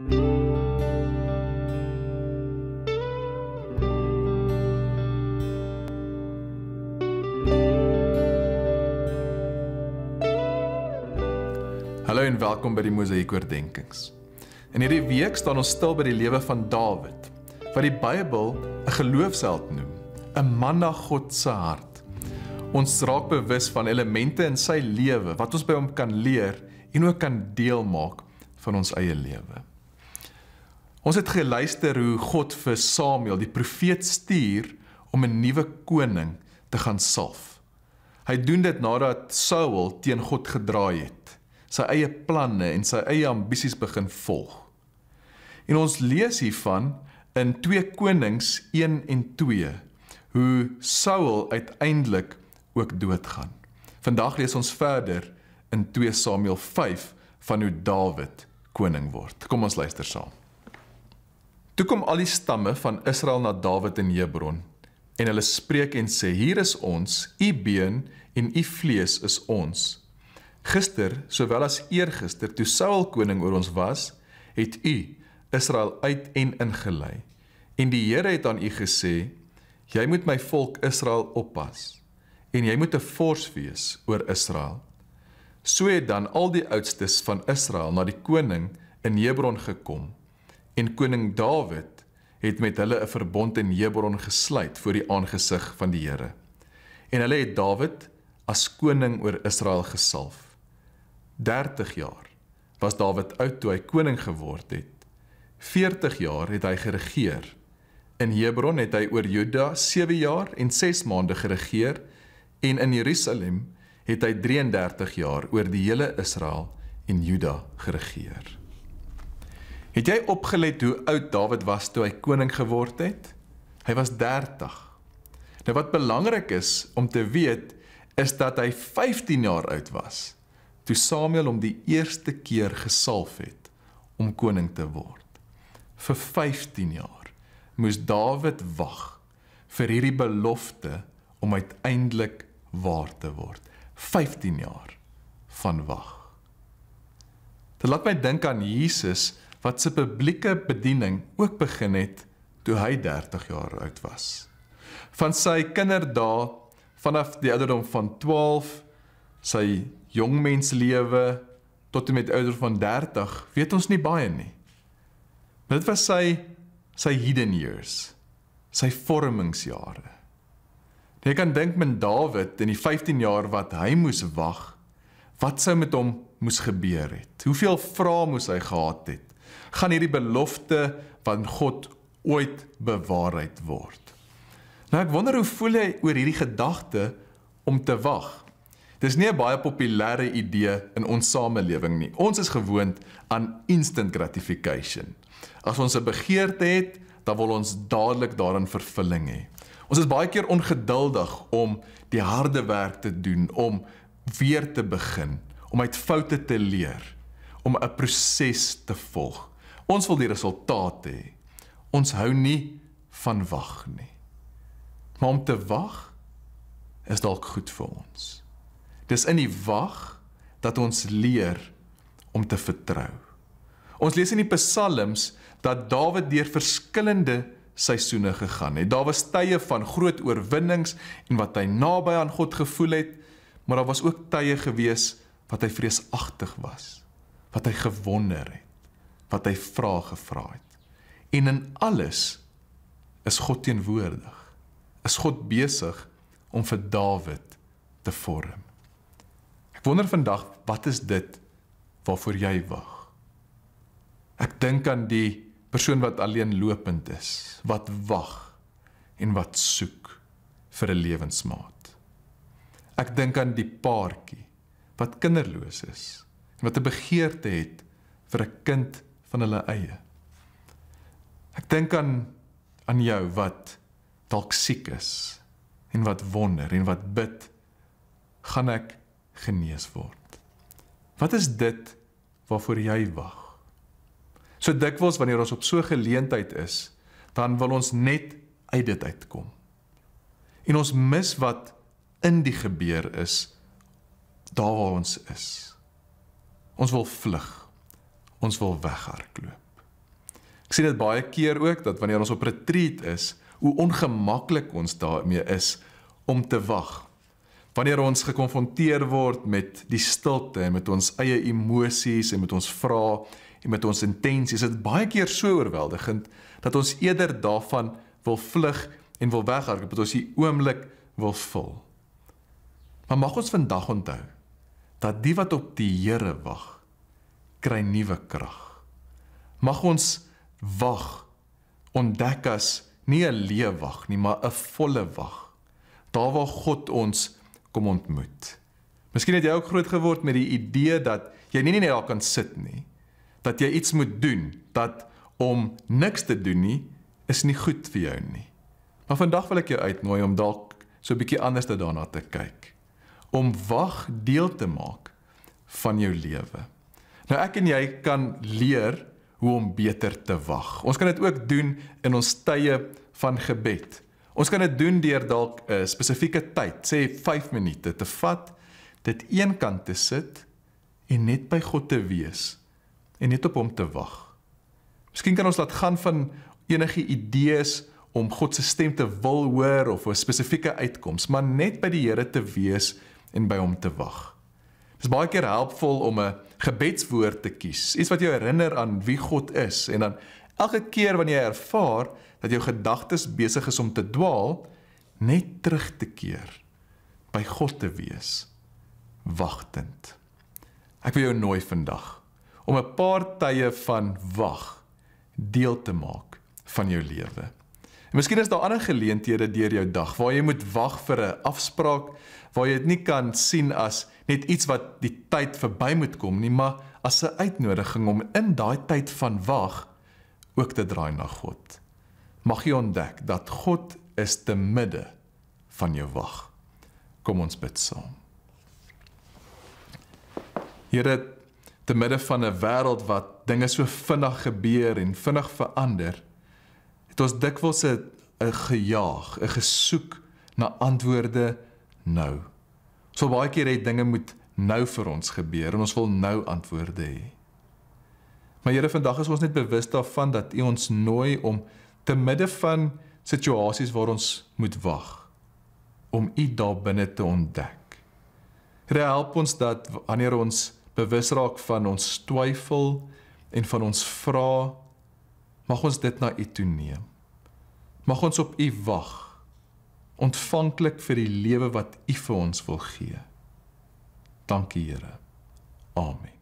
Hallo en welkom by die Mosaïek oordeenkings. In hierdie week staan ons stil by die lewe van Dawid, wat die Bybel 'n geloofsheld noem, 'n man na God se hart. Ons raak bewus van elemente in sy lewe wat ons by hom kan leer en ook kan deel maak van ons eie lewe. Ons het geluister hoe God vir Samuel die profeet stuur om 'n nuwe koning te gaan salf. Hy doen dit nadat Saul teen God gedraai het, sy eie planne en sy eie ambisies begin volg. En ons lees hiervan in 2 Konings 1 en 2 hoe Saul uiteindelik ook doodgaan. Vandag lees ons verder in 2 Samuel 5 van hoe Dawid koning word. Kom ons luister saam. Toe kom al die stamme van Israel na Dawid in Hebron en hulle spreek en sê: "Hier is ons, u been en u vlees is ons." Gister, sowel as eergister, toe Saul koning oor ons was, het u Israel uit en ingelei. En die Here het aan u gesê: "Jy moet my volk Israel oppas en jy moet 'n vors wees oor Israel." So het dan al die oudstes van Israel na die koning in Hebron gekom en koning Dawid het met hulle 'n verbond in Hebron gesluit voor die aangesig van die Here. En hulle het Dawid as koning oor Israel gesalf. 30 jaar was Dawid oud toe hy koning geword het. 40 jaar het hy geregeer. In Hebron het hy oor Juda 7 jaar en 6 maande geregeer en in Jerusalem het hy 33 jaar oor die hele Israel en Juda geregeer. Het jy opgelet hoe oud Dawid was toe hy koning geword het? Hy was 30. Nou wat belangrik is om te weet is dat hy 15 jaar oud was toe Samuel hom die eerste keer gesalf het om koning te word. Vir 15 jaar moes Dawid wag vir hierdie belofte om uiteindelik waar te word. 15 jaar van wag. Dit laat my dink aan Jesus wat sy publieke bediening ook begin het toe hy 30 jaar oud was. Van sy kinderdae vanaf die ouderdom van 12 sy jongmenslewe tot en met ouder van 30 weet ons nie baie nie. Dit was sy sy hidden years, sy vormingsjare. Jy kan dink men Dawid in die 15 jaar wat hy moes wag, wat sou met hom moes gebeur het? Hoeveel vrae moes hy gehad het? gaan hierdie belofte van God ooit bewaarheid word. Nou ek wonder hoe voel jy oor hierdie gedagte om te wag? Dis nie 'n baie populêre idee in ons samelewing nie. Ons is gewoond aan instant gratification. As ons 'n begeerte het, dan wil ons dadelik daarin vervulling hê. Ons is baie keer ongeduldig om die harde werk te doen om weer te begin, om uit foute te leer om 'n proses te volg. Ons wil die resultate hê. Ons hou nie van wag nie. Maar om te wag is dalk goed vir ons. Dis in die wag dat ons leer om te vertrou. Ons lees in die Psalms dat Dawid deur verskillende seisoene gegaan het. Daar was tye van groot oorwinnings en wat hy naby aan God gevoel het, maar daar was ook tye gewees wat hy vreesagtig was wat hy gewonder het, wat hy vra gevra het. En in alles is God teenwoordig. Is God besig om vir Dawid te vorm. Ek wonder vandag, wat is dit waarvoor jy wag? Ek dink aan die persoon wat alleen lopend is, wat wag en wat soek vir 'n lewensmaat. Ek dink aan die paartjie wat kinderloos is en wat 'n begeerte het vir 'n kind van hulle eie. Ek dink aan aan jou wat dalk siek is en wat wonder en wat bid gaan ek genees word. Wat is dit waarvoor jy wag? So dikwels wanneer ons op so 'n geleentheid is, dan wil ons net uit dit uitkom. En ons mis wat in die gebeur is daar waar ons is. Ons wil vlug. Ons wil weghardloop. Ek sien dit baie keer ook dat wanneer ons op retreat is, hoe ongemaklik ons daarmee is om te wag. Wanneer ons gekonfronteer word met die stilte en met ons eie emosies en met ons vrae en met ons intensies, dit baie keer so oorweldigend dat ons eerder daarvan wil vlug en wil weghardloop, dat ons die oomblik wil vul. Maar mag ons vandag onthou dat die wat op die Here wag kry nuwe krag. Mag ons wag ontdek as nie 'n lewe wag nie, maar 'n volle wag. Daar waar God ons kom ontmoet. Miskien het jy ook groot geword met die idee dat jy nie net daar kan sit nie, dat jy iets moet doen, dat om niks te doen nie is nie goed vir jou nie. Maar vandag wil ek jou uitnooi om dalk so 'n bietjie anders te daarna te kyk om wag deel te maak van jou lewe. Nou ek en jy kan leer hoe om beter te wag. Ons kan dit ook doen in ons tye van gebed. Ons kan dit doen deur dalk 'n spesifieke tyd, sê 5 minute te vat, dit eenkant te sit en net by God te wees en net op hom te wag. Miskien kan ons laat gaan van enige idees om God se stem te wil hoor of 'n spesifieke uitkoms, maar net by die Here te wees en by hom te wag. Dit is baie keer helpvol om 'n gebedswoord te kies, iets wat jou herinner aan wie God is en dan elke keer wanneer jy ervaar dat jou gedagtes besig is om te dwaal, net terug te keer by God te wees, wagtend. Ek wil jou nooi vandag om 'n paar tye van wag deel te maak van jou lewe. En miskien is daar ander geleenthede deur jou dag waar jy moet wag vir 'n afspraak waar jy dit nie kan sien as net iets wat die tyd verby moet kom nie, maar as 'n uitnodiging om in daai tyd van wag ook te draai na God. Mag jy ontdek dat God is te midde van jou wag. Kom ons bid saam. Here, te midde van 'n wêreld wat dinge so vinnig gebeur en vinnig verander, Dit is dikwels 'n 'n gejaag, 'n gesoek na antwoorde nou. So baie keer het dinge moet nou vir ons gebeur en ons wil nou antwoorde hê. Maar Here, vandag is ons net bewus daarvan dat U ons nooi om te midde van situasies waar ons moet wag om U daar binne te ontdek. Here, help ons dat wanneer ons bewus raak van ons twyfel en van ons vra, mag ons dit na U toe neem. Mag ons op U wag, ontvanklik vir die lewe wat U vir ons wil gee. Dankie Here. Amen.